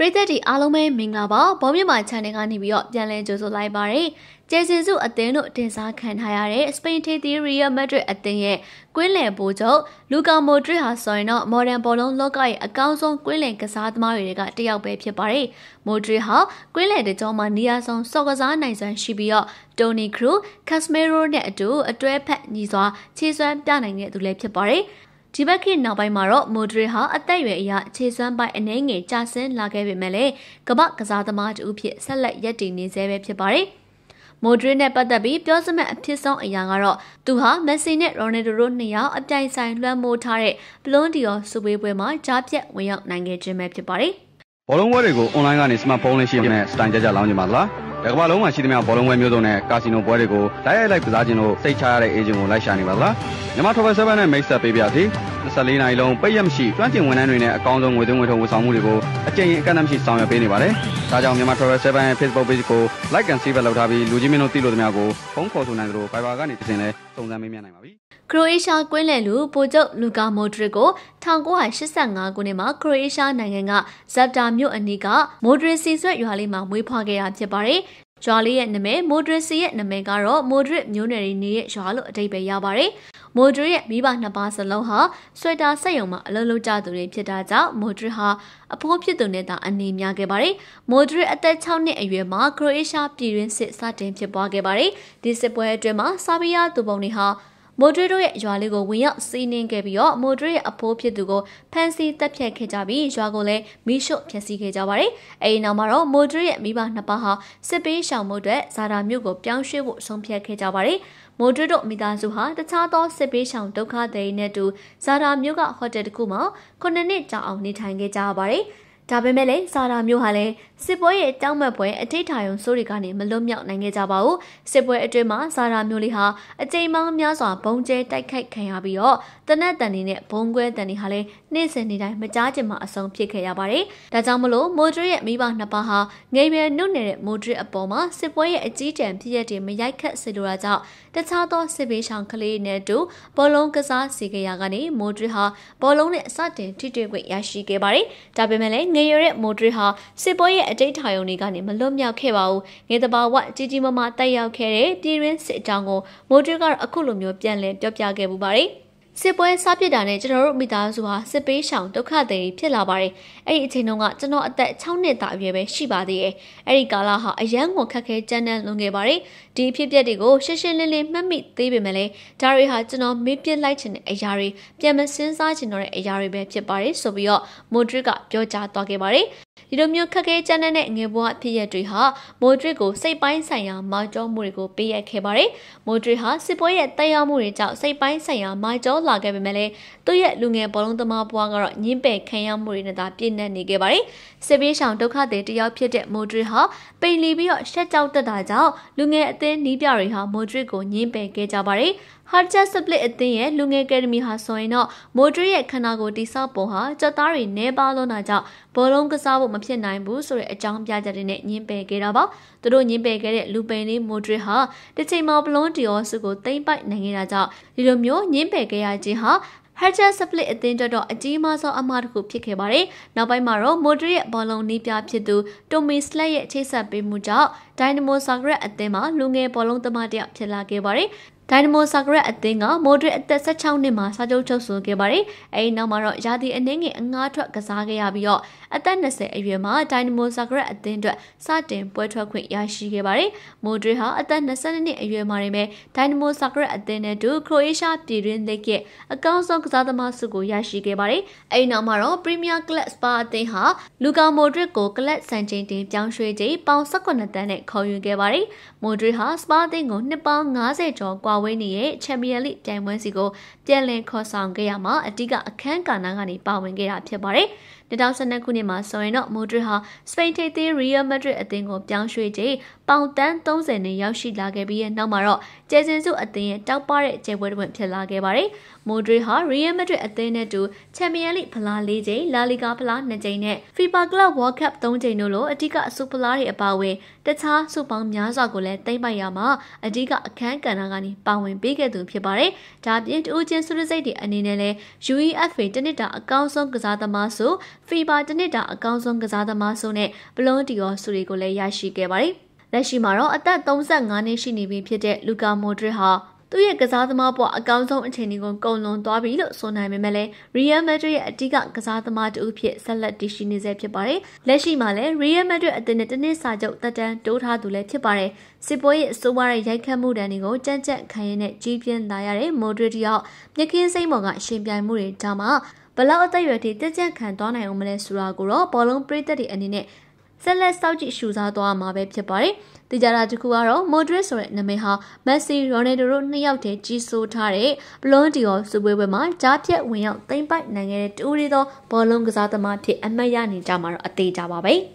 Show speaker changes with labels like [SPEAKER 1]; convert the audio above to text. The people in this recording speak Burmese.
[SPEAKER 1] ပရိသတ်ဒီအားလုံးပဲမင်္ဂလာပါဘောမြမာ channel ကနေပြီးတော့ပြန်လည်ကြိုဆိုလိုက်ပါရစေ။ကျေစင်စုအသင်းတို့တင်စားခံထားရတဲ့ Spain Tea Real Madrid အသင်းရဲ့ကွင်းလယ်ပိုးချုပ်လူကာမိုဒရစ်ဟာဆိုရင်တော့ modern ဘောလုံးလောကရဲ့အကောင်းဆုံးကွင်းလယ်ကစားသမားတွေကတယောက်ပဲဖြစ်ပါတယ်။မိုဒရစ်ဟာကွင်းလယ်တကြောမှာနေရာဆောင်စော့ကစားနိုင်စွမ်းရှိပြီးတော့တိုနီခရူးကက်စမေရိုနဲ့အတူအတွဲဖက်ညီစွာခြေစွမ်းပြနိုင်တဲ့သူလည်းဖြစ်ပါတယ်။ဒီဘက်ခေတ်နောက်ပိုင်းမှာတော့မိုဒရစ်ဟာအသက်အရွယ်အရခြေစွမ်းပိုင်းအနှဲငယ်ကျဆင်းလာခဲ့ပေမဲ့လည်းကမ္ဘာကစားသမားတူဖြစ်ဆက်လက်ရပ်တည်နေဆဲပဲဖြစ်ပါတယ်မိုဒရစ်နဲ့ပတ်သက်ပြီးပြောစမဲ့အဖြစ်ဆုံးအရာကတော့သူဟာမက်ဆီနဲ့ရိုနယ်ဒိုတို့နှစ်ယောက်အပြိုင်ဆိုင်လွှမ်းမိုးထားတဲ့ဘလွန်ဒီယောစူပေးပွဲမှာကြားပြတ်ဝင်ရောက်နိုင်ခဲ့ခြင်းပဲဖြစ်ပါတယ်။ဘောလုံးပွဲတွေကို online ကနေ smartphone လေးရှိတဲ့ style ကြကြလောင်းကြပါလား။ဒီကမ္ဘာလုံးမှာရှိသမျှဘောလုံးပွဲမျိုးစုံနဲ့ကာစီနိုပွဲတွေကိုလိုက်ရိုက်လိုက်ကစားခြင်းလို့စိတ်ချရတဲ့ agent ကိုလိုက်ရှာနေပါလား။မြန်မာ Travel 7နဲ့ mix up ပေးပြသည်။24နာရီလုံးပိတ်ရက်မရှိကျွမ်းကျင်ဝန်ထမ်းတွေနဲ့အကောင်းဆုံးငွေသွင်းငွေထုတ်ဝန်ဆောင်မှုတွေကိုအကြိမ်အကန့်အသတ်မရှိဆောင်ရွက်ပေးနေပါတယ်။ဒါကြောင့်မြန်မာ Travel 7ရဲ့ Facebook page ကို like and share လုပ်ထားပြီးလူကြီးမင်းတို့သိလို့သမျှကိုဖုန်းခေါ်ဆိုနိုင်သလို Viber ကနေတင်လဲစုံစမ်းမေးမြန်းနိုင်ပါပြီ။ခရိုအေးရှားကွင်းလယ်လူပိုချုပ်လူကာမိုဒရစ်ကို1985ခုနှစ်မှာခရိုအေးရှားနိုင်ငံကဇပ်တာမြို့အနီးကမိုဒရစ်စီဆွဲရွာလေးမှာမွေးဖွားခဲ့တာဖြစ်ပါတယ်။ရွာလေးရဲ့နာမည်မိုဒရစ်စီရဲ့နာမည်ကတော့မိုဒရစ်မျိုးနွယ်ရင်းနေရဲ့ရွာလို့အဓိပ္ပာယ်ရပါတယ်။မိုဒရီရဲ့မိဘနှစ်ပါးစလုံးဟာဆွေတာစက်ရုံမှာအလုပ်လုပ်ကြသူတွေဖြစ်တာကြောင့်မိုဒရီဟာအဖိုးဖြစ်သူနဲ့သာအနေများခဲ့ပါတယ်။မိုဒရီအသက်6နှစ်အရွယ်မှာခရိုအေးရှားပြည်တွင်းစစ်စတင်ဖြစ်ပွားခဲ့ပါတယ်။ဒီစစ်ပွဲအတွင်းမှာဆာဘီးယားသူပုံတွေဟာမိုဒရီတို့ရဲ့ရွာလေးကိုဝင်ရောက်စီးနင်းခဲ့ပြီးတော့မိုဒရီရဲ့အဖိုးဖြစ်သူကိုဖမ်းဆီးတပ်ဖြတ်ခဲ့ကြပြီးရွာကိုလည်းမီးရှို့ဖျက်ဆီးခဲ့ကြပါတယ်။အဲဒီနောက်မှာတော့မိုဒရီရဲ့မိဘနှစ်ပါးဟာစစ်ပေးရှောင်မှုအတွက်ဇာတာမြို့ကိုပြောင်းရွှေ့ဖို့ဆုံးဖြတ်ခဲ့ကြပါတယ်။မိုဒရီတို့မိသားစုဟာတခြားသောစစ်ပေးရှောင်ဒုက္ခသည်တွေနဲ့တူဇာတာမြို့ကဟိုတယ်တစ်ခုမှာ9နှစ်ကြာအောင်နေထိုင်ခဲ့ကြရပါတယ်။ဒါပေမဲ့လည်းစာရာမျိုးဟာလည်းစစ်ပွဲရဲ့တောင်းမက်ပွဲအထိတ်ထာယုံစိုးတွေကနေမလွတ်မြောက်နိုင်ခဲ့ကြပါဘူးစစ်ပွဲအတွင်းမှာစာရာမျိုးလေးဟာအကြိမ်ပေါင်းများစွာဘုံကျဲတိုက်ခိုက်ခံရပြီးတော့တနက်တန်တွေနဲ့ဘုံကွဲတန်တွေဟာလည်းနေ့စဉ်နေ့တိုင်းမကြားချင်မှအဆုံးဖြစ်ခဲ့ရပါတယ်ဒါကြောင့်မလို့မိုဒရစ်ရဲ့မိဘနှစ်ပါးဟာငယ်ရွယ်နုနယ်တဲ့မိုဒရစ်အပေါ်မှာစစ်ပွဲရဲ့အကြီးအကျယ်ဖြစ်ရတဲ့မရိုက်ခတ်စေလိုတာကြောင့်တခြားသောစစ်ဘေးရှောင်ကလေးနဲ့တူဘောလုံးကစားစီကရာကနေမိုဒရစ်ဟာဘောလုံးနဲ့အစတင်ထိတွေ့ခွင့်ရရှိခဲ့ပါတယ်ဒါပေမဲ့လည်းနေရတဲ့မိုဒရစ်ဟာစစ်ပွဲရဲ့အတိတ်ထာယုံတွေကနေမလွတ်မြောက်ခဲ့ပါဘူး။ငယ်တဘာဝကြီးကြီးမားမားတိုက်ရောက်ခဲ့တဲ့ပြည်ရင်းစစ်အကြောင်းကိုမိုဒရစ်ကအခုလိုမျိုးပြန်လည်ပြောပြခဲ့ပူပါတယ်။စစ်ပွဲစပစ်တာနဲ့ကျွန်တော်တို့မိသားစုဟာစစ်ပေးရှောင်ဒုက္ခတွေဖြစ်လာပါတယ်။အဲ့ဒီအချိန်တုန်းကကျွန်တော်အသက်6နှစ်သားအရွယ်ပဲရှိပါသေးတယ်။အဲ့ဒီကာလဟာအရန်ကိုခက်ခဲကြမ်းတမ်းလွန်ခဲ့ပါတယ်။ဒီအဖြစ်အပျက်တွေကိုရှင်းရှင်းလင်းလင်းမှတ်မိသေးပေမဲ့လည်းဒါတွေဟာကျွန်တော်မေ့ပစ်လိုက်ခြင်းတဲ့အရာတွေပြန်မစင်းစားခြင်းတော့တဲ့အရာတွေပဲဖြစ်ပါတယ်ဆိုပြီးတော့မိုဒရစ်ကပြောကြားသွားခဲ့ပါတယ်။ဒီလိုမျိုးခက်ခဲကြမ်းတမ်းတဲ့ငွေဘဝဖြစ်ရတွေဟာမိုဒရစ်ကိုစိတ်ပိုင်းဆိုင်ရာမာကျောမှုတွေကိုပေးရခဲ့ပါတယ်။မိုဒရစ်ဟာစစ်ပွဲရဲ့တက်ရောက်မှုတွေကြောင့်စိတ်ပိုင်းဆိုင်ရာမာကျောလာခဲ့ပေမဲ့လည်းသူ့ရဲ့လူငယ်ဘောလုံးသမားဘဝကတော့ညှင်းပယ်ခံရမှုတွေနဲ့သာပြည့်နှက်နေခဲ့ပါတယ်။စစ်ပေးဆောင်ဒုက္ခတွေတယောက်ဖြစ်တဲ့မိုဒရစ်ဟာပိန်လီပြီးတော့ရှက်ကြောက်တက်တာကြောင့်လူငယ်အသင်းနီးပြတွေဟာမိုဒရစ်ကိုညှင်းပယ်ခဲ့ကြပါတယ်။ Harcha Split အသင်းရဲ့လူငယ်ကယ်ဒမီဟာဆိုရင်တော့မိုဒရစ်ရဲ့ခန္ဓာကိုယ်တိဆောက်ပုံဟာကြက်သားတွေနဲပါလွန်းတာကြောင့်ဘောလုံးကစားဖို့မဖြစ်နိုင်ဘူးဆိုတဲ့အကြောင်းပြချက်တွေနဲ့ညှင်းပယ်ခဲ့တာပါ။သူတို့ညှင်းပယ်ခဲ့တဲ့လူပယ်လေးမိုဒရစ်ဟာတစ်ချိန်မှာဘလွန်ဒီယောစုကိုသိမ့်ပိုက်နိုင်ခဲ့တာကြောင့်ဒီလိုမျိုးညှင်းပယ်ခဲ့ရခြင်းဟာ Hatcher Split အသင်းအတွက်တော့အကြီးမားဆုံးအမှားတစ်ခုဖြစ်ခဲ့ပါတယ်။နောက်ပိုင်းမှာတော့ Modric ရဲ့ဘောလုံးနည်းပြဖြစ်သူ Tommy Slade ရဲ့ချိတ်ဆက်ပေးမှုကြောင့် Dynamo Zagreb အသင်းမှာလူငယ်ဘောလုံးသမားတစ်ယောက်ဖြစ်လာခဲ့ပါတယ်။ဒိုင်နမိုဆာဂရက်အသင်းကမိုဒရစ်အသက်16နှစ်မှာစာချုပ်ချုပ်ဆိုခဲ့ပါတယ်။အဲဒီနောက်မှာတော့ရာသီအနှင်းငယ်အငားထွက်ကစားခဲ့ရပြီးတော့အသက်20အရွယ်မှာဒိုင်နမိုဆာဂရက်အသင်းအတွက်စတင်ပွဲထွက်ခွင့်ရရှိခဲ့ပါတယ်။မိုဒရစ်ဟာအသက်22နှစ်အရွယ်မှာတွင်ပဲဒိုင်နမိုဆာဂရက်အသင်းနဲ့တူခရိုအေးရှားပြည်တွင်းလိဂ်ရဲ့အကောင်းဆုံးကစားသမားဆုကိုရရှိခဲ့ပါတယ်။အဲဒီနောက်မှာတော့ပရီးမီးယားကလပ်စပါအသင်းဟာလူကာမိုဒရစ်ကိုကလပ်စံချိန်တင်ပြောင်းရွှေ့ချိန်ပေါင်18တန်းနဲ့ခေါ်ယူခဲ့ပါတယ်။မိုဒရစ်ဟာစပါအသင်းကိုနှစ်ပေါင်း90ကျော်ကွာဝင်းနေရဲ့ Champions League ပြိုင်ပွဲစီကိုပြန်လည်ခေါ်ဆောင်ခဲ့ရမှာအဓိကအခန်းကဏ္ဍကနေပါဝင်ခဲ့တာဖြစ်ပါတယ်။2012ခုနှစ်မှာဆိုရင်တော့မိုဒရစ်ဟာစပိန်ထိပ်သီးရီယယ်မက်ဒရစ်အသင်းကိုပြောင်းရွှေ့ချိန်ပေါင်တန်း30နဲ့ရောက်ရှိလာခဲ့ပြီးတဲ့နောက်မှာတော့ကျယ်ကျင်စုအသင်းရဲ့တောက်ပတဲ့အကြိမ်ပွဲတစ်ပွဲဖြစ်လာခဲ့ပါတယ်။မိုဒရစ်ဟာရီယယ်မက်ဒရစ်အသင်းနဲ့တူချန်ပီယံလိဖလား၄ကြိမ်၊လာလီဂါဖလား၂ကြိမ်နဲ့ FIFA Club World Cup ၃ကြိမ်တို့လိုအဓိကအစုဖလားတွေအပါအဝင်တခြားစုပေါင်းများစွာကိုလည်းသိမ့်ပိုက်ရမှာအဓိကအခန်းကဏ္ဍကနေပါဝင်ပေးခဲ့သူဖြစ်ပါတယ်။ဒါပြင်တူချင်းစုရစိတ်တွေအနေနဲ့လည်း UEFA တနစ်တာအကောင်းဆုံးကစားသမားဆိုဖေဘာတနစ်တာအကောင်းဆုံးကစားသမားဆုနဲ့ဘလွန်ဒီယောဆုတွေကိုလည်းရရှိခဲ့ပါတယ်။လက်ရှိမှာတော့အသက်35နှစ်ရှိနေပြီဖြစ်တဲ့လူကာမိုဒရစ်ဟာသူ့ရဲ့ကစားသမားဘဝအကောင်းဆုံးအခြေအနေကိုကုန်လွန်သွားပြီလို့ဆိုနိုင်ပေမဲ့လည်း Real Madrid ရဲ့အဓိကကစားသမားတဦးဖြစ်ဆက်လက်တည်ရှိနေဆဲဖြစ်ပါတယ်။လက်ရှိမှာလည်း Real Madrid အသင်းနဲ့တနစ်စာချုပ်တက်တန်းတိုးထားသူလည်းဖြစ်ပါတယ်။စစ်ပွဲရဲ့အဆိုးရတဲ့ရိုက်ခတ်မှုတန်တွေကိုကြံ့ကြံ့ခံရင်းနဲ့ကြီးပြင်းလာရတဲ့ Modric တယောက်မြခင်စိမ့်မော်ကအရှင်ပြိုင်မှုတွေကြောင့်ဘလောက်အသက်အရွယ်ထိတကြံ့ခံသွားနိုင်အောင်မလဲဆိုတာကိုတော့ဘောလုံးပရိသတ်တွေအနေနဲ့ဆက်လက်စောင့်ကြည့်ရှုစားသွားမှာပဲဖြစ်ပါတယ်။ဒီကြတာတစ်ခုကတော့ Modric ဆိုတဲ့နာမည်ဟာ Messi, Ronaldo တို့နှစ်ယောက်တည်းကြီးစိုးထားတဲ့ Ballon d'Or စုပွဲပွဲမှာကြားဖြတ်ဝင်ရောက်သိမ့်ပိုက်နိုင်ခဲ့တဲ့တူရီသောဘောလုံးကစားသမားဖြစ်အမှတ်ရနေကြမှာတော့အသေးကြပါပဲ။